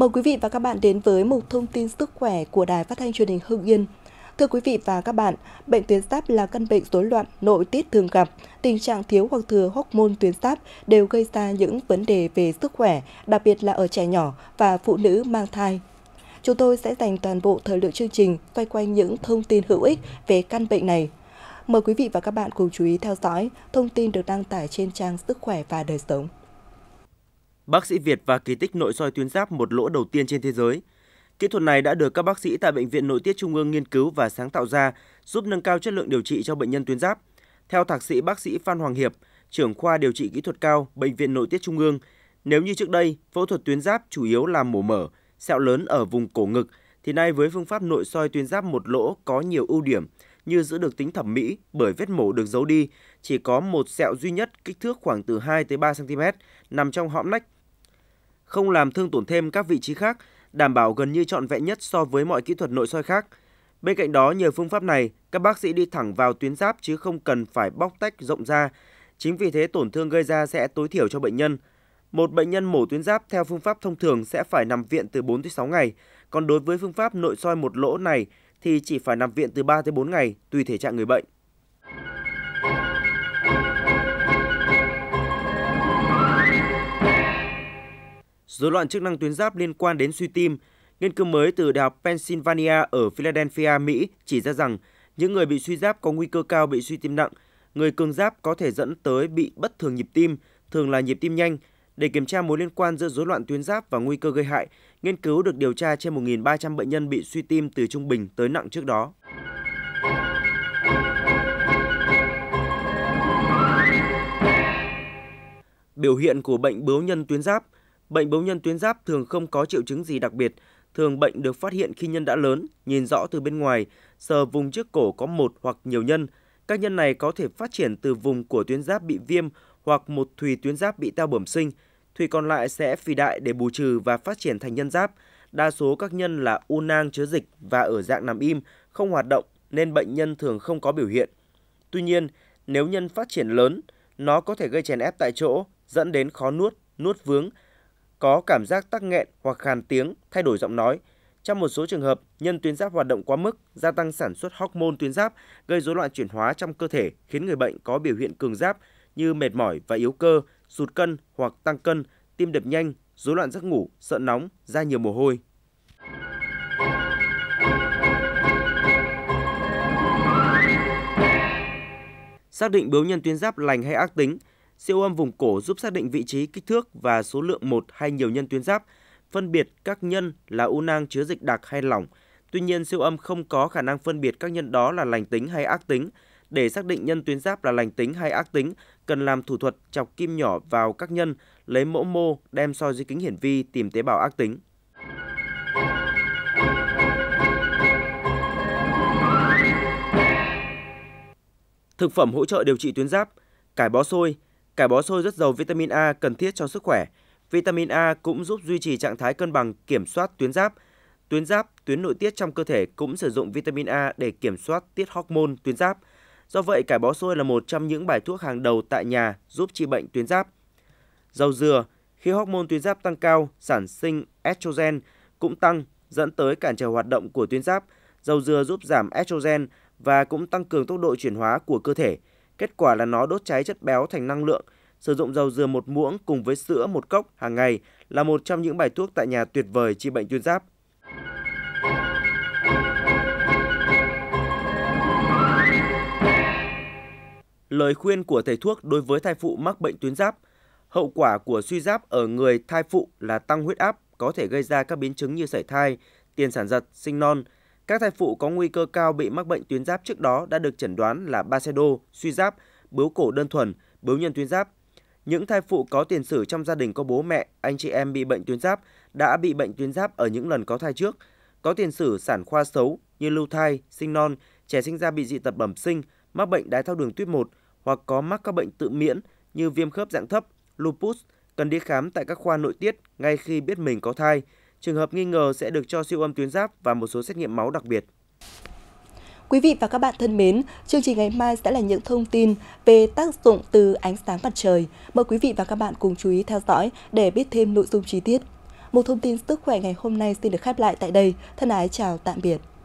Mời quý vị và các bạn đến với một thông tin sức khỏe của Đài Phát thanh Truyền hình Hưng Yên. Thưa quý vị và các bạn, bệnh tuyến giáp là căn bệnh rối loạn nội tiết thường gặp. Tình trạng thiếu hoặc thừa hormone tuyến giáp đều gây ra những vấn đề về sức khỏe, đặc biệt là ở trẻ nhỏ và phụ nữ mang thai. Chúng tôi sẽ dành toàn bộ thời lượng chương trình xoay quanh những thông tin hữu ích về căn bệnh này. Mời quý vị và các bạn cùng chú ý theo dõi thông tin được đăng tải trên trang Sức khỏe và đời sống bác sĩ Việt và kỳ tích nội soi tuyến giáp một lỗ đầu tiên trên thế giới. Kỹ thuật này đã được các bác sĩ tại Bệnh viện Nội tiết Trung ương nghiên cứu và sáng tạo ra, giúp nâng cao chất lượng điều trị cho bệnh nhân tuyến giáp. Theo thạc sĩ bác sĩ Phan Hoàng Hiệp, trưởng khoa điều trị kỹ thuật cao Bệnh viện Nội tiết Trung ương, nếu như trước đây, phẫu thuật tuyến giáp chủ yếu là mổ mở, sẹo lớn ở vùng cổ ngực, thì nay với phương pháp nội soi tuyến giáp một lỗ có nhiều ưu điểm như giữ được tính thẩm mỹ bởi vết mổ được giấu đi, chỉ có một sẹo duy nhất kích thước khoảng từ 2 tới 3 cm nằm trong hõm nách không làm thương tổn thêm các vị trí khác, đảm bảo gần như trọn vẹn nhất so với mọi kỹ thuật nội soi khác. Bên cạnh đó, nhờ phương pháp này, các bác sĩ đi thẳng vào tuyến giáp chứ không cần phải bóc tách rộng ra. Chính vì thế tổn thương gây ra sẽ tối thiểu cho bệnh nhân. Một bệnh nhân mổ tuyến giáp theo phương pháp thông thường sẽ phải nằm viện từ 4 tới 6 ngày, còn đối với phương pháp nội soi một lỗ này thì chỉ phải nằm viện từ 3 tới 4 ngày tùy thể trạng người bệnh. rối loạn chức năng tuyến giáp liên quan đến suy tim. Nghiên cứu mới từ Đại học Pennsylvania ở Philadelphia, Mỹ chỉ ra rằng những người bị suy giáp có nguy cơ cao bị suy tim nặng. Người cường giáp có thể dẫn tới bị bất thường nhịp tim, thường là nhịp tim nhanh. Để kiểm tra mối liên quan giữa rối loạn tuyến giáp và nguy cơ gây hại, nghiên cứu được điều tra trên 1.300 bệnh nhân bị suy tim từ trung bình tới nặng trước đó. Biểu hiện của bệnh bướu nhân tuyến giáp – Bệnh bướu nhân tuyến giáp thường không có triệu chứng gì đặc biệt, thường bệnh được phát hiện khi nhân đã lớn, nhìn rõ từ bên ngoài, sờ vùng trước cổ có một hoặc nhiều nhân. Các nhân này có thể phát triển từ vùng của tuyến giáp bị viêm hoặc một thùy tuyến giáp bị teo bẩm sinh, thùy còn lại sẽ phì đại để bù trừ và phát triển thành nhân giáp. Đa số các nhân là u nang chứa dịch và ở dạng nằm im, không hoạt động nên bệnh nhân thường không có biểu hiện. Tuy nhiên, nếu nhân phát triển lớn, nó có thể gây chèn ép tại chỗ, dẫn đến khó nuốt, nuốt vướng, có cảm giác tắc nghẹn hoặc khàn tiếng, thay đổi giọng nói. Trong một số trường hợp, nhân tuyến giáp hoạt động quá mức, gia tăng sản xuất hormone tuyến giáp, gây rối loạn chuyển hóa trong cơ thể, khiến người bệnh có biểu hiện cường giáp như mệt mỏi và yếu cơ, sụt cân hoặc tăng cân, tim đập nhanh, rối loạn giấc ngủ, sợ nóng, ra nhiều mồ hôi. Xác định bướu nhân tuyến giáp lành hay ác tính – Siêu âm vùng cổ giúp xác định vị trí kích thước và số lượng một hay nhiều nhân tuyến giáp, phân biệt các nhân là u nang chứa dịch đặc hay lỏng. Tuy nhiên, siêu âm không có khả năng phân biệt các nhân đó là lành tính hay ác tính. Để xác định nhân tuyến giáp là lành tính hay ác tính, cần làm thủ thuật chọc kim nhỏ vào các nhân, lấy mẫu mô, đem soi dưới kính hiển vi tìm tế bào ác tính. Thực phẩm hỗ trợ điều trị tuyến giáp, cải bó xôi, Cải bó xôi rất giàu vitamin A cần thiết cho sức khỏe. Vitamin A cũng giúp duy trì trạng thái cân bằng kiểm soát tuyến giáp. Tuyến giáp, tuyến nội tiết trong cơ thể cũng sử dụng vitamin A để kiểm soát tiết hormone tuyến giáp. Do vậy, cải bó xôi là một trong những bài thuốc hàng đầu tại nhà giúp trị bệnh tuyến giáp. Dầu dừa, khi hormone tuyến giáp tăng cao, sản sinh estrogen cũng tăng, dẫn tới cản trở hoạt động của tuyến giáp. Dầu dừa giúp giảm estrogen và cũng tăng cường tốc độ chuyển hóa của cơ thể – Kết quả là nó đốt cháy chất béo thành năng lượng. Sử dụng dầu dừa một muỗng cùng với sữa một cốc hàng ngày là một trong những bài thuốc tại nhà tuyệt vời trị bệnh tuyến giáp. Lời khuyên của thầy thuốc đối với thai phụ mắc bệnh tuyến giáp. Hậu quả của suy giáp ở người thai phụ là tăng huyết áp, có thể gây ra các biến chứng như sảy thai, tiền sản giật, sinh non, các thai phụ có nguy cơ cao bị mắc bệnh tuyến giáp trước đó đã được chẩn đoán là bacedo, suy giáp, bướu cổ đơn thuần, bướu nhân tuyến giáp. Những thai phụ có tiền sử trong gia đình có bố mẹ, anh chị em bị bệnh tuyến giáp đã bị bệnh tuyến giáp ở những lần có thai trước, có tiền sử sản khoa xấu như lưu thai, sinh non, trẻ sinh ra bị dị tật bẩm sinh, mắc bệnh đái tháo đường tuyếp 1 hoặc có mắc các bệnh tự miễn như viêm khớp dạng thấp, lupus, cần đi khám tại các khoa nội tiết ngay khi biết mình có thai, Trường hợp nghi ngờ sẽ được cho siêu âm tuyến giáp và một số xét nghiệm máu đặc biệt. Quý vị và các bạn thân mến, chương trình ngày mai sẽ là những thông tin về tác dụng từ ánh sáng mặt trời. Mời quý vị và các bạn cùng chú ý theo dõi để biết thêm nội dung chi tiết. Một thông tin sức khỏe ngày hôm nay xin được khép lại tại đây. Thân ái chào tạm biệt.